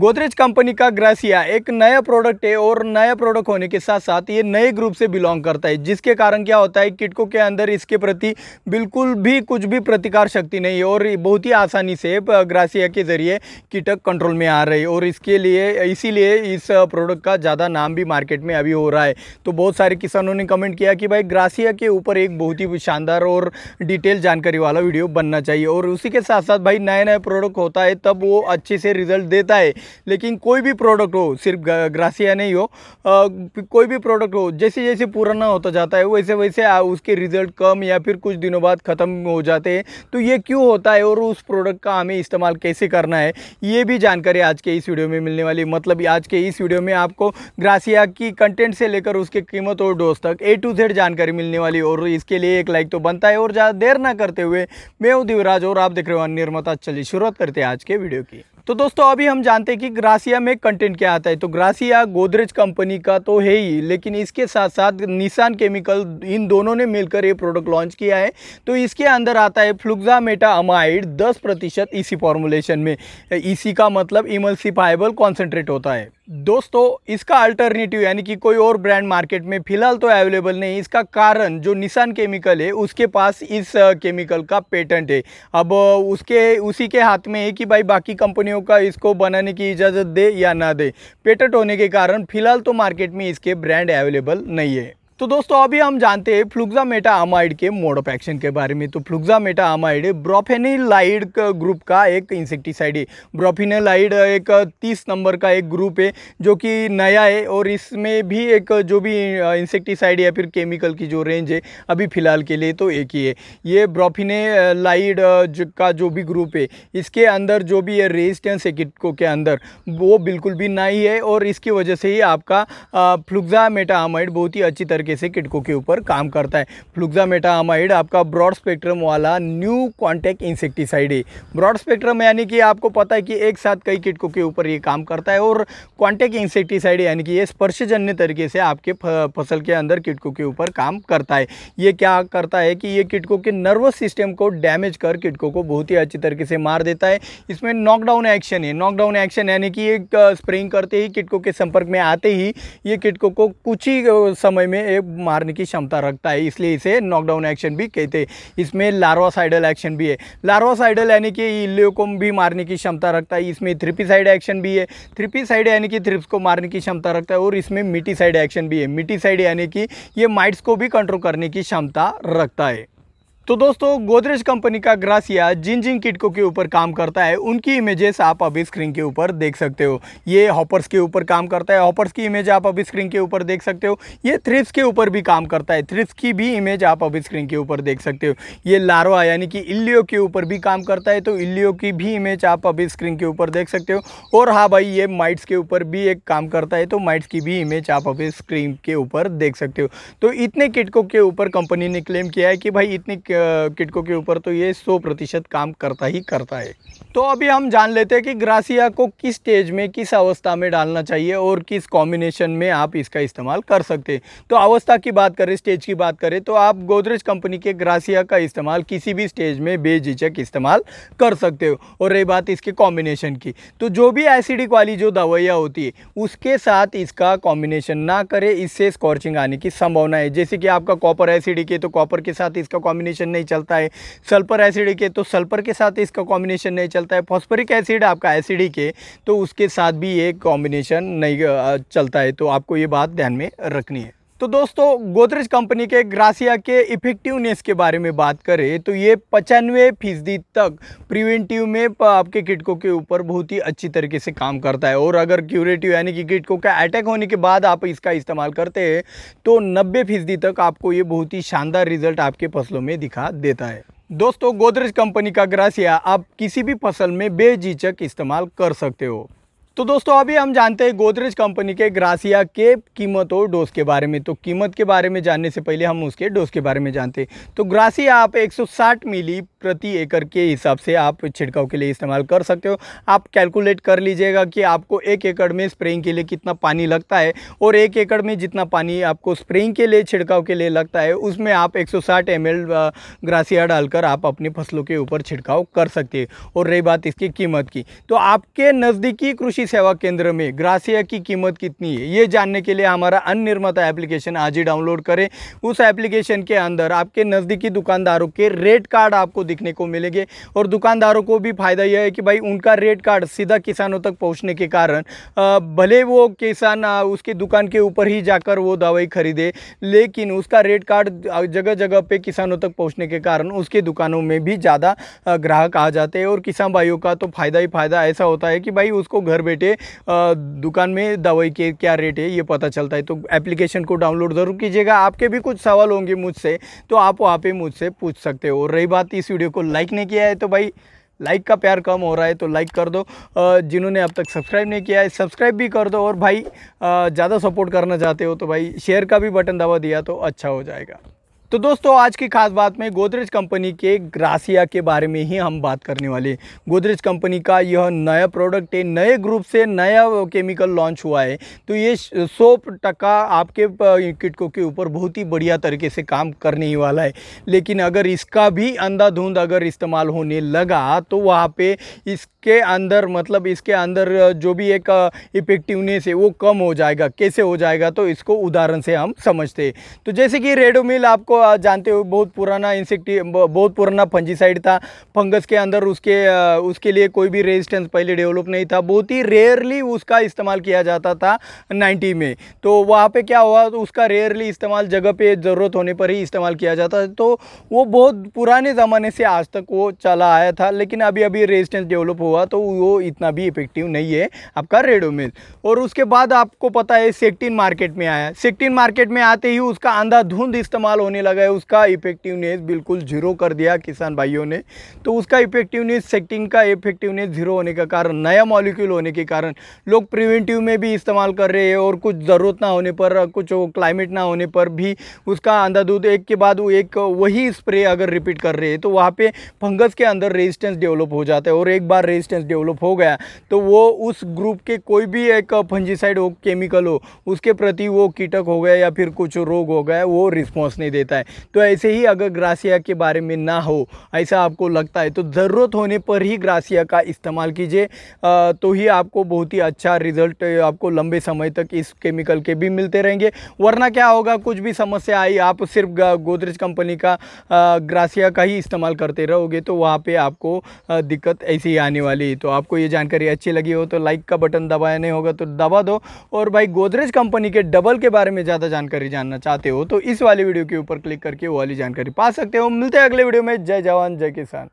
Godrej company का gratia एक नया प्रोडक्ट है और नया प्रोडक्ट होने के साथ साथ ये नए ग्रुप से बिलोंग करता है जिसके कारण क्या होता है किटको के अंदर इसके प्रति बिल्कुल भी कुछ भी प्रतिकार शक्ति नहीं है और बहुत ही आसानी से ग्रासिया के ज़रिए कीटक कंट्रोल में आ रही है और इसके लिए इसीलिए इस प्रोडक्ट का ज़्यादा नाम भी मार्केट में अभी हो रहा है तो बहुत सारे किसानों ने कमेंट किया कि भाई ग्रासिया के ऊपर एक बहुत ही शानदार और डिटेल जानकारी वाला वीडियो बनना चाहिए और उसी के साथ साथ भाई नए नए प्रोडक्ट होता है तब वो अच्छे से रिजल्ट देता है लेकिन कोई भी प्रोडक्ट हो सिर्फ ग्रासिया नहीं हो आ, कोई भी प्रोडक्ट हो जैसे जैसे पुराना होता जाता है वैसे वैसे आ, उसके रिजल्ट कम या फिर कुछ दिनों बाद ख़त्म हो जाते हैं तो ये क्यों होता है और उस प्रोडक्ट का हमें इस्तेमाल कैसे करना है ये भी जानकारी आज के इस वीडियो में मिलने वाली मतलब आज के इस वीडियो में आपको ग्रासिया की कंटेंट से लेकर उसके कीमत और डोज तक ए टू जेड जानकारी मिलने वाली और इसके लिए एक लाइक तो बनता है और ज़्यादा देर ना करते हुए मैं हूँ दिवराज और आप देख रहे हो निर्माता चलिए शुरुआत करते हैं आज के वीडियो की तो दोस्तों अभी हम जानते हैं कि ग्रासिया में कंटेंट क्या आता है तो ग्रासिया गोदरेज कंपनी का तो है ही लेकिन इसके साथ साथ निशान केमिकल इन दोनों ने मिलकर ये प्रोडक्ट लॉन्च किया है तो इसके अंदर आता है फ्लुक्जामेटा अमाइड दस प्रतिशत इसी e फॉर्मुलेशन में इसी e का मतलब इमल्सिफाइबल कॉन्सेंट्रेट होता है दोस्तों इसका अल्टरनेटिव यानी कि कोई और ब्रांड मार्केट में फ़िलहाल तो अवेलेबल नहीं इसका कारण जो निशान केमिकल है उसके पास इस केमिकल का पेटेंट है अब उसके उसी के हाथ में है कि भाई बाकी कंपनियों का इसको बनाने की इजाज़त दे या ना दे पेटेंट होने के कारण फ़िलहाल तो मार्केट में इसके ब्रांड अवेलेबल नहीं है तो दोस्तों अभी हम जानते हैं फ्लुक्जामेटा आमाइड के मोड ऑफ एक्शन के बारे में तो मेटा आमाइड ब्रोफेनिलाइड ग्रुप का एक इंसेक्टिसाइड है ब्रोफेनिलाइड एक 30 नंबर का एक ग्रुप है जो कि नया है और इसमें भी एक जो भी इंसेक्टिसाइड या फिर केमिकल की जो रेंज है अभी फ़िलहाल के लिए तो एक ही है ये ब्रोफिनेलाइड का जो भी ग्रुप है इसके अंदर जो भी है रेजिस्टेंस है किटको के अंदर वो बिल्कुल भी नहीं है और इसकी वजह से ही आपका मेटा आमाइड बहुत ही अच्छी तरह तरीके से किटकों के ऊपर काम करता है फ्लुक्जामेटामाइड आपका ब्रॉड स्पेक्ट्रम वाला न्यू कॉन्टेक्ट इंसेक्टिसाइड है ब्रॉड स्पेक्ट्रम यानी कि आपको पता है कि एक साथ कई किटकों के ऊपर ये काम करता है और कॉन्टेक्ट इंसेक्टिसाइड यानी कि ये स्पर्शजन्य तरीके से आपके फसल के अंदर किटकों के ऊपर काम करता है ये क्या करता है कि ये किटकों के नर्वस सिस्टम को डैमेज कर किटकों को बहुत ही अच्छी तरीके से मार देता है इसमें नॉकडाउन एक्शन है नॉकडाउन एक्शन यानी कि एक स्प्रेइंग करते ही किटकों के संपर्क में आते ही ये किटकों को कुछ ही समय में ये मारने की क्षमता रखता है इसलिए इसे नॉकडाउन एक्शन भी कहते हैं इसमें लार्वासाइडल एक्शन भी है लार्वासाइडल यानी कि इल्लियों को भी मारने की क्षमता रखता है इसमें थ्रिपीसाइड एक्शन भी है थ्रिपीसाइड यानी कि थ्रिप्स को मारने की क्षमता रखता है और इसमें मिटीसाइड एक्शन भी है मिटीसाइड यानी कि ये माइट्स को भी कंट्रोल करने की क्षमता रखता है तो दोस्तों गोदरेज कंपनी का ग्रासिया जिन जिन किटकों के ऊपर काम करता है उनकी इमेजेस आप अभी स्क्रीन के ऊपर देख सकते हो ये हॉपर्स के ऊपर काम करता है हॉपर्स की इमेज आप अभी स्क्रीन के ऊपर देख सकते हो ये थ्रिप्स के ऊपर भी काम करता है थ्रिप्स की भी इमेज आप अभी स्क्रीन के ऊपर देख सकते हो ये लारवा यानी कि इल्लियो के ऊपर भी काम करता है तो इल्लियो की भी इमेज आप अभी स्क्रीन के ऊपर देख सकते हो और हाँ भाई ये माइट्स के ऊपर भी एक काम करता है तो माइट्स की भी इमेज आप अभी स्क्रीन के ऊपर देख सकते हो तो इतने किटकों के ऊपर कंपनी ने क्लेम किया है कि भाई इतनी किटकों के ऊपर तो ये सौ प्रतिशत काम करता ही करता है तो अभी हम जान लेते हैं कि ग्रासिया को किस स्टेज में किस अवस्था में डालना चाहिए और किस कॉम्बिनेशन में आप इसका इस्तेमाल कर सकते हैं तो अवस्था की बात करें स्टेज की बात करें तो आप गोदरेज कंपनी के ग्रासिया का इस्तेमाल किसी भी स्टेज में बेझिझक इस्तेमाल कर सकते हो और रही बात इसके कॉम्बिनेशन की तो जो भी एसिडिक वाली जो दवाइयाँ होती है उसके साथ इसका कॉम्बिनेशन ना करें इससे स्कॉर्चिंग आने की संभावना है जैसे कि आपका कॉपर एसिडिक है तो कॉपर के साथ इसका कॉम्बिनेशन कॉम्बिनेशन नहीं चलता है सल्फर एसिडिक है तो सल्फर के साथ इसका कॉम्बिनेशन नहीं चलता है फॉस्फोरिक एसिड आपका एसिडिक है तो उसके साथ भी ये कॉम्बिनेशन नहीं चलता है तो आपको ये बात ध्यान में रखनी है तो दोस्तों गोदरेज कंपनी के ग्रासिया के इफेक्टिवनेस के बारे में बात करें तो ये पचानवे फीसदी तक प्रिवेंटिव में आपके किटकों के ऊपर बहुत ही अच्छी तरीके से काम करता है और अगर क्यूरेटिव यानी कि किटकों का अटैक होने के बाद आप इसका इस्तेमाल करते हैं तो नब्बे फीसदी तक आपको ये बहुत ही शानदार रिजल्ट आपके फसलों में दिखा देता है दोस्तों गोदरेज कंपनी का ग्रासिया आप किसी भी फसल में बेझिझक इस्तेमाल कर सकते हो तो दोस्तों अभी हम जानते हैं गोदरेज कंपनी के ग्रासिया के कीमत और डोज के बारे में तो कीमत के बारे में जानने से पहले हम उसके डोज के बारे में जानते हैं तो ग्रासिया आप 160 मिली प्रति एकड़ के हिसाब से आप छिड़काव के लिए इस्तेमाल कर सकते हो आप कैलकुलेट कर लीजिएगा कि आपको एक एकड़ में स्प्रेइंग के लिए कितना पानी लगता है और एक एकड़ में जितना पानी आपको स्प्रेइंग के लिए छिड़काव के लिए लगता है उसमें आप एक सौ ग्रासिया डालकर आप अपनी फसलों के ऊपर छिड़काव कर सकते हैं और रही बात इसकी कीमत की तो आपके नज़दीकी कृषि सरकारी सेवा केंद्र में ग्रासिया की कीमत कितनी है ये जानने के लिए हमारा अन्य निर्माता एप्लीकेशन आज ही डाउनलोड करें उस एप्लीकेशन के अंदर आपके नज़दीकी दुकानदारों के रेट कार्ड आपको दिखने को मिलेंगे और दुकानदारों को भी फ़ायदा यह है कि भाई उनका रेट कार्ड सीधा किसानों तक पहुँचने के कारण भले वो किसान उसकी दुकान के ऊपर ही जाकर वो दवाई खरीदे लेकिन उसका रेट कार्ड जगह जगह पे किसानों तक पहुंचने के कारण उसके दुकानों में भी ज़्यादा ग्राहक आ जाते हैं और किसान भाइयों का तो फ़ायदा ही फ़ायदा ऐसा होता है कि भाई उसको घर बैठे रेट है दुकान में दवाई के क्या रेट है ये पता चलता है तो एप्लीकेशन को डाउनलोड ज़रूर कीजिएगा आपके भी कुछ सवाल होंगे मुझसे तो आप वहाँ पर मुझसे पूछ सकते हो और रही बात इस वीडियो को लाइक नहीं किया है तो भाई लाइक का प्यार कम हो रहा है तो लाइक कर दो जिन्होंने अब तक सब्सक्राइब नहीं किया है सब्सक्राइब भी कर दो और भाई ज़्यादा सपोर्ट करना चाहते हो तो भाई शेयर का भी बटन दबा दिया तो अच्छा हो जाएगा तो दोस्तों आज की खास बात में गोदरेज कंपनी के ग्रासिया के बारे में ही हम बात करने वाले गोदरेज कंपनी का यह नया प्रोडक्ट है नए ग्रुप से नया केमिकल लॉन्च हुआ है तो ये सौ टका आपके किटकों के ऊपर बहुत ही बढ़िया तरीके से काम करने ही वाला है लेकिन अगर इसका भी अंधाधुंध अगर इस्तेमाल होने लगा तो वहाँ पर इसके अंदर मतलब इसके अंदर जो भी एक इफेक्टिवनेस है वो कम हो जाएगा कैसे हो जाएगा तो इसको उदाहरण से हम समझते तो जैसे कि रेडोमिल आपको जानते हो बहुत पुराना इंसेक्ट बहुत पुराना फंजीसाइड था फंगस के अंदर उसके उसके लिए कोई भी रेजिस्टेंस पहले डेवलप नहीं था बहुत ही रेयरली उसका इस्तेमाल किया जाता था नाइन्टी में तो वहाँ पर क्या हुआ तो उसका रेयरली इस्तेमाल जगह पर ज़रूरत होने पर ही इस्तेमाल किया जाता है तो वो बहुत पुराने ज़माने से आज तक वो चला आया था लेकिन अभी अभी रेजिस्टेंस डेवलप हुआ तो वो इतना भी इफेक्टिव नहीं है आपका रेडोमिल और उसके बाद आपको पता है सेक्टिन मार्केट में आया सेक्टिन मार्केट में आते ही उसका अंधाधुंध इस्तेमाल होने लगाया उसका इफेक्टिवनेस बिल्कुल जीरो कर दिया किसान भाइयों ने तो उसका इफेक्टिवनेस सेटिंग का इफेक्टिवनेस जीरो होने का कारण नया मॉलिक्यूल होने के कारण लोग प्रिवेंटिव में भी इस्तेमाल कर रहे हैं और कुछ ज़रूरत ना होने पर कुछ क्लाइमेट ना होने पर भी उसका आंधा दूध एक के बाद एक वही स्प्रे अगर रिपीट कर रहे हैं तो वहाँ पर फंगस के अंदर रेजिस्टेंस डेवलप हो जाता है और एक बार रेजिस्टेंस डेवलप हो गया तो वो उस ग्रुप के कोई भी एक फंजिसाइड हो केमिकल हो उसके प्रति वो कीटक हो गया या फिर कुछ रोग हो गया वो रिस्पॉन्स नहीं देता जाता है तो ऐसे ही अगर ग्रासिया के बारे में ना हो ऐसा आपको लगता है तो ज़रूरत होने पर ही ग्रासिया का इस्तेमाल कीजिए तो ही आपको बहुत ही अच्छा रिजल्ट आपको लंबे समय तक इस केमिकल के भी मिलते रहेंगे वरना क्या होगा कुछ भी समस्या आई आप सिर्फ गोदरेज कंपनी का ग्रासिया का ही इस्तेमाल करते रहोगे तो वहाँ पर आपको दिक्कत ऐसी ही आने वाली है तो आपको ये जानकारी अच्छी लगी हो तो लाइक का बटन दबाया नहीं होगा तो दबा दो और भाई गोदरेज कंपनी के डबल के बारे में ज़्यादा जानकारी जानना चाहते हो तो इस वाले वीडियो के ऊपर क्लिक करके वाली जानकारी पा सकते हो मिलते हैं अगले वीडियो में जय जवान जय किसान